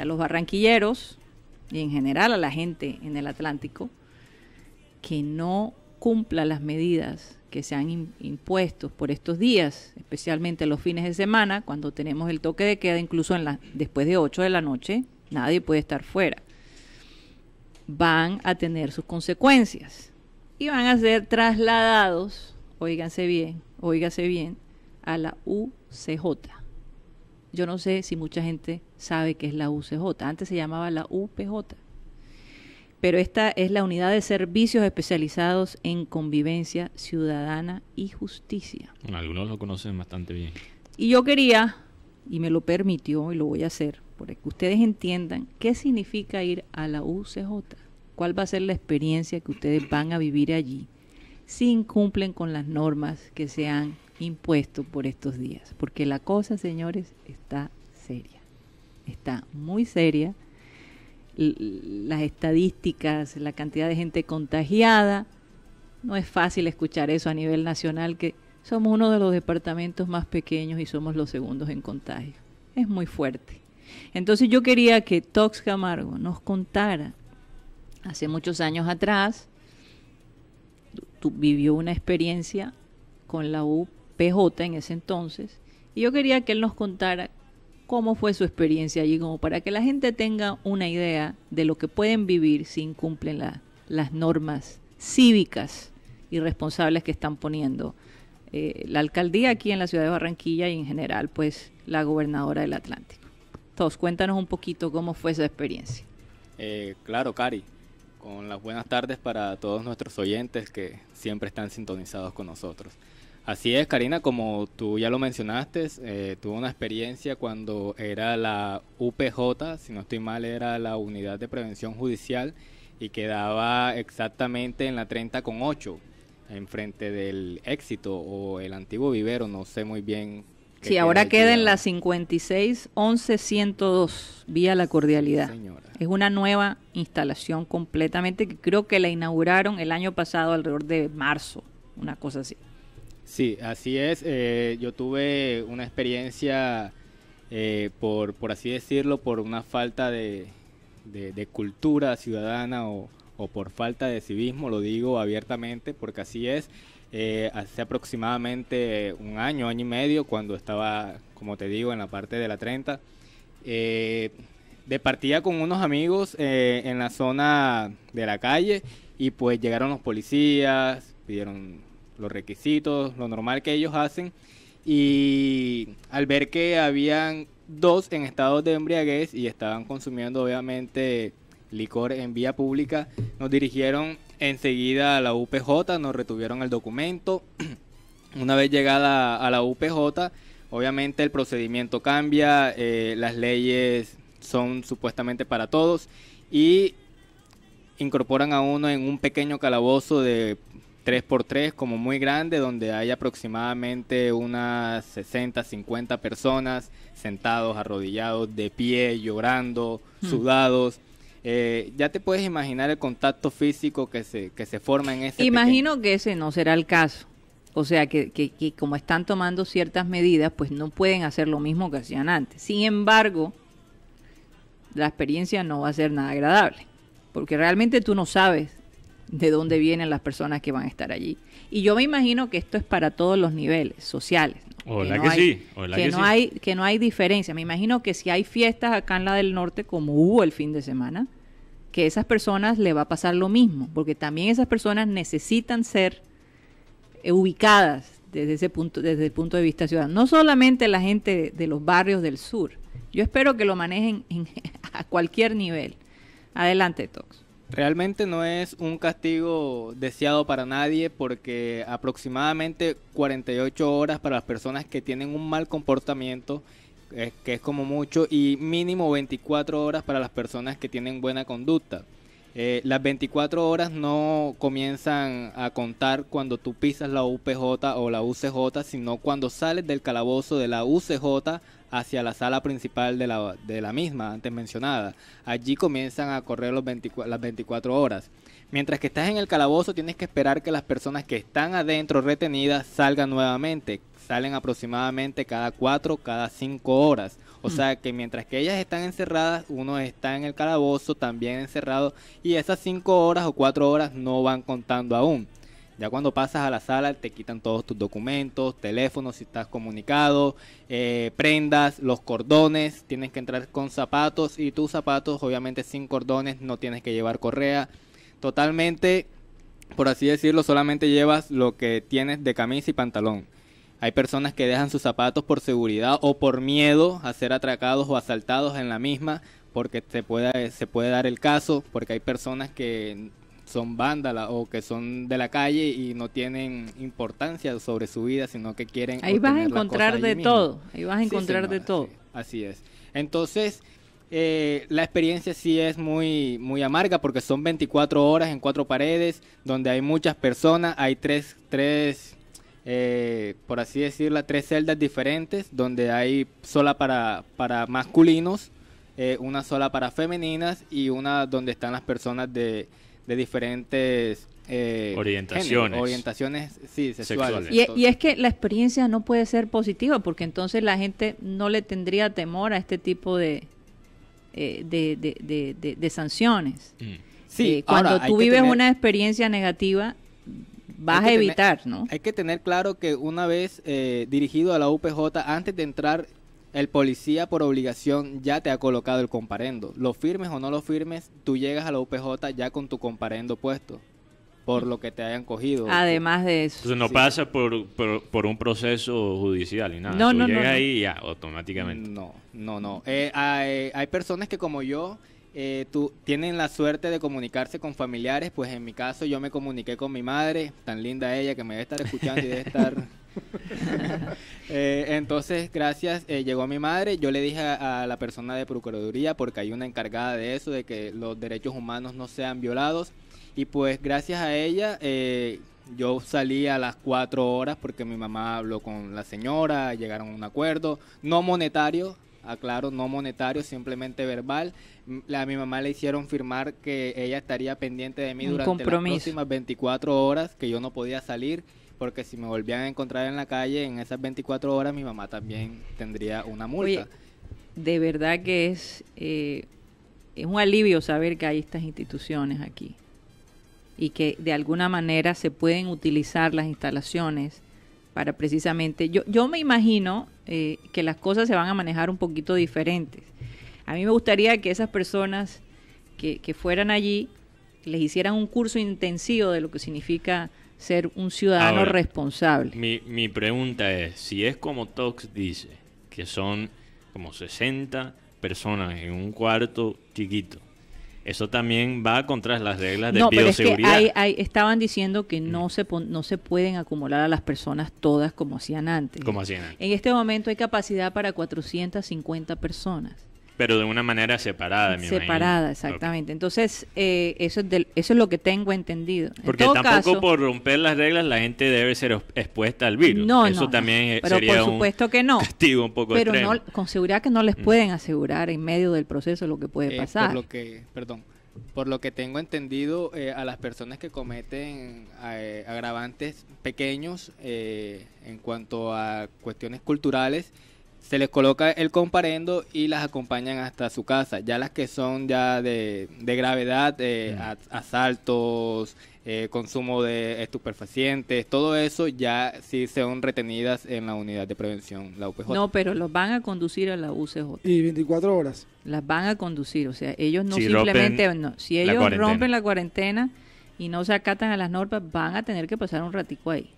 a los barranquilleros y en general a la gente en el Atlántico que no cumpla las medidas que se han impuesto por estos días, especialmente los fines de semana, cuando tenemos el toque de queda, incluso después de 8 de la noche, nadie puede estar fuera. Van a tener sus consecuencias y van a ser trasladados, oíganse bien, oígase bien, a la UCJ yo no sé si mucha gente sabe qué es la UCJ. Antes se llamaba la UPJ. Pero esta es la unidad de servicios especializados en convivencia ciudadana y justicia. algunos lo conocen bastante bien. Y yo quería, y me lo permitió, y lo voy a hacer, para que ustedes entiendan qué significa ir a la UCJ, cuál va a ser la experiencia que ustedes van a vivir allí si incumplen con las normas que se han impuesto por estos días, porque la cosa, señores, está seria, está muy seria. Las estadísticas, la cantidad de gente contagiada, no es fácil escuchar eso a nivel nacional, que somos uno de los departamentos más pequeños y somos los segundos en contagio. Es muy fuerte. Entonces yo quería que Tox Camargo nos contara, hace muchos años atrás, vivió una experiencia con la UP. PJ en ese entonces, y yo quería que él nos contara cómo fue su experiencia allí, como para que la gente tenga una idea de lo que pueden vivir si incumplen las normas cívicas y responsables que están poniendo eh, la alcaldía aquí en la ciudad de Barranquilla y en general, pues, la gobernadora del Atlántico. Entonces, cuéntanos un poquito cómo fue esa experiencia. Eh, claro, Cari con las buenas tardes para todos nuestros oyentes que siempre están sintonizados con nosotros. Así es, Karina, como tú ya lo mencionaste, eh, tuve una experiencia cuando era la UPJ, si no estoy mal, era la Unidad de Prevención Judicial y quedaba exactamente en la 30 con 8, enfrente del éxito o el antiguo vivero, no sé muy bien. Sí, ahora queda, en la 56 11 102, vía La Cordialidad. Es una nueva instalación completamente que creo que la inauguraron el año pasado alrededor de marzo, una cosa así. Sí, así es. Eh, yo tuve una experiencia, eh, por, por así decirlo, por una falta de, cultura ciudadana o, por falta de civismo, lo digo abiertamente, porque así es. Eh, hace aproximadamente un año, año y medio, cuando estaba, como te digo, en la parte de la 30, de partida con unos amigos en la zona de la calle y pues llegaron los policías, pidieron los requisitos, lo normal que ellos hacen. Y al ver que habían dos en estado de embriaguez y estaban consumiendo obviamente licor en vía pública, nos dirigieron enseguida a la UPJ, nos retuvieron el documento. Una vez llegada a la UPJ, obviamente el procedimiento cambia, eh, las leyes son supuestamente para todos y incorporan a uno en un pequeño calabozo de Tres por tres, como muy grande donde hay aproximadamente unas 60, 50 personas sentados, arrodillados, de pie, llorando, mm. sudados. Eh, ya te puedes imaginar el contacto físico que se, que se forma en ese. Imagino que ese no será el caso. O sea, que, que, que, como están tomando ciertas medidas, pues no pueden hacer lo mismo que hacían antes. Sin embargo, la experiencia no va a ser nada agradable, porque realmente tú no sabes de dónde vienen las personas que van a estar allí. Y yo me imagino que esto es para todos los niveles sociales. Hola que, sí. que, que, no Hay, que no hay diferencia. Me imagino que si hay fiestas acá en la del norte, como hubo el fin de semana, que esas personas le va a pasar lo mismo, porque también esas personas necesitan ser eh, ubicadas desde ese punto, desde el punto de vista ciudadano. No solamente la gente de los barrios del sur. Yo espero que lo manejen a cualquier nivel. Adelante, Tox. Realmente no es un castigo deseado para nadie porque aproximadamente 48 horas para las personas que tienen un mal comportamiento, eh, que es como mucho, y mínimo 24 horas para las personas que tienen buena conducta. Eh, las 24 horas no comienzan a contar cuando tú pisas la UPJ o la UCJ, sino cuando sales del calabozo de la UCJ hacia la sala principal de la, misma, antes mencionada. Allí comienzan a correr los las 24 horas. Mientras que estás en el calabozo tienes que esperar que las personas que están adentro retenidas salgan nuevamente. Salen aproximadamente cada 4, cada 5 horas. O mm. sea que mientras que ellas están encerradas, uno está en el calabozo también encerrado y esas 5 horas o 4 horas no van contando aún. Ya cuando pasas a la sala te quitan todos tus documentos, teléfonos si estás comunicado, eh, prendas, los cordones, tienes que entrar con zapatos y tus zapatos obviamente sin cordones, no tienes que llevar correa. Totalmente, por así decirlo, solamente llevas lo que tienes de camisa y pantalón. Hay personas que dejan sus zapatos por seguridad o por miedo a ser atracados o asaltados en la misma, porque se se puede dar el caso, porque hay personas que son vándalas o que son de la calle y no tienen importancia sobre su vida, sino que quieren... Ahí vas a encontrar de todo, ahí vas a encontrar de todo. así es. Entonces, eh, la experiencia sí es muy, muy amarga porque son 24 horas en cuatro paredes, donde hay muchas personas, hay tres, tres eh, por así decirlo, tres celdas diferentes, donde hay sola para, para masculinos, eh, una sola para femeninas y una donde están las personas de de diferentes eh, orientaciones. orientaciones sexuales. Y, es que la experiencia no puede ser positiva, porque entonces la gente no le tendría temor a este tipo de, eh, de, sanciones. Mm. Eh, cuando tú vives una experiencia negativa, vas a evitar, ¿no? Hay que tener claro que una vez dirigido a la UPJ, antes de entrar el policía por obligación ya te ha colocado el comparendo. Lo firmes o no lo firmes, tú llegas a la UPJ ya con tu comparendo puesto por lo que te hayan cogido. Además de eso. Entonces no pasa por, un proceso judicial y nada. No, no, no, llegas ahí y ya, automáticamente. No, no, no. Eh, hay, personas que como yo eh, tú, tienen la suerte de comunicarse con familiares, pues en mi caso yo me comuniqué con mi madre, tan linda ella que me debe estar escuchando y debe estar... Eh, entonces, gracias, eh, llegó mi madre, yo le dije a, la persona de Procuraduría, porque hay una encargada de eso, de que los derechos humanos no sean violados, y pues gracias a ella... Eh, yo salí a las cuatro horas porque mi mamá habló con la señora, llegaron a un acuerdo, no monetario, aclaro, no monetario, simplemente verbal. A mi mamá le hicieron firmar que ella estaría pendiente de mí durante las próximas 24 horas, que yo no podía salir porque si me volvían a encontrar en la calle en esas 24 horas, mi mamá también tendría una multa. de verdad que es, eh, es un alivio saber que hay estas instituciones aquí y que de alguna manera se pueden utilizar las instalaciones para precisamente, yo, yo me imagino eh, que las cosas se van a manejar un poquito diferentes. A mí me gustaría que esas personas que fueran allí les hicieran un curso intensivo de lo que significa ser un ciudadano responsable. Mi, mi pregunta es, si es como Tox dice, que son como 60 personas en un cuarto chiquito, eso también va contra las reglas de no, bioseguridad. Pero que estaban diciendo que no mm. se no se pueden acumular a las personas todas como hacían antes. Como hacían antes. En este momento hay capacidad para 450 personas. Pero de una manera separada, Separada, exactamente. Entonces, eh, eso, es eso es lo que tengo entendido. Porque tampoco por romper las reglas la gente debe ser expuesta al virus. No, eso también sería un que Castigo un poco Pero no, con seguridad que no les mm. pueden asegurar en medio del proceso lo que puede eh, pasar. Por lo que, perdón, por lo que tengo entendido, eh, a las personas que cometen agravantes pequeños en cuanto a cuestiones culturales, se les coloca el comparendo y las acompañan hasta su casa. Ya las que son ya de, gravedad, eh, mm. asaltos, eh, consumo de estupefacientes, todo eso ya sí son retenidas en la unidad de prevención, la UPJ. No, pero los van a conducir a la UCJ. Y 24 horas. Las van a conducir, o sea, ellos no simplemente, si ellos rompen la cuarentena y no se acatan a las normas, van a tener que pasar un ratico ahí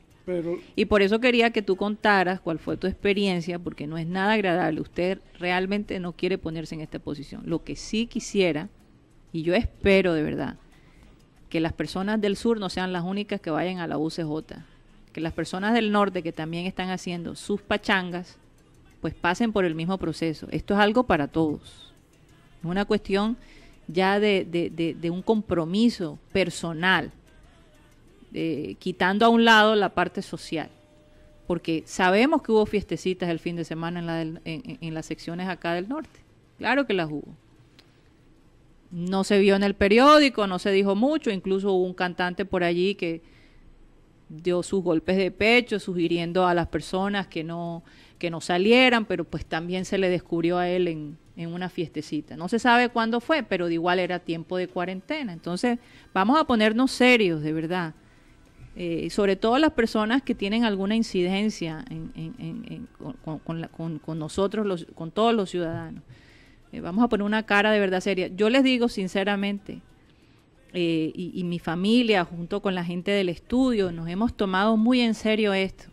y por eso quería que tú contaras cuál fue tu experiencia, porque no es nada agradable. Usted realmente no quiere ponerse en esta posición. Lo que sí quisiera, y yo espero de verdad, que las personas del sur no sean las únicas que vayan a la UCJ, que las personas del norte que también están haciendo sus pachangas, pues pasen por el mismo proceso. Esto es algo para todos. Es una cuestión ya de un compromiso personal eh, quitando a un lado la parte social. Porque sabemos que hubo fiestecitas el fin de semana en, las secciones acá del norte. Claro que las hubo. No se vio en el periódico, no se dijo mucho, incluso hubo un cantante por allí que, dio sus golpes de pecho, sugiriendo a las personas que no, que no salieran, pero pues también se le descubrió a él en, en, una fiestecita. No se sabe cuándo fue, pero de igual era tiempo de cuarentena. Entonces, vamos a ponernos serios, de verdad. Eh, sobre todo las personas que tienen alguna incidencia con, nosotros, con todos los ciudadanos. Eh, vamos a poner una cara de verdad seria. Yo les digo sinceramente, eh, y mi familia junto con la gente del estudio, nos hemos tomado muy en serio esto.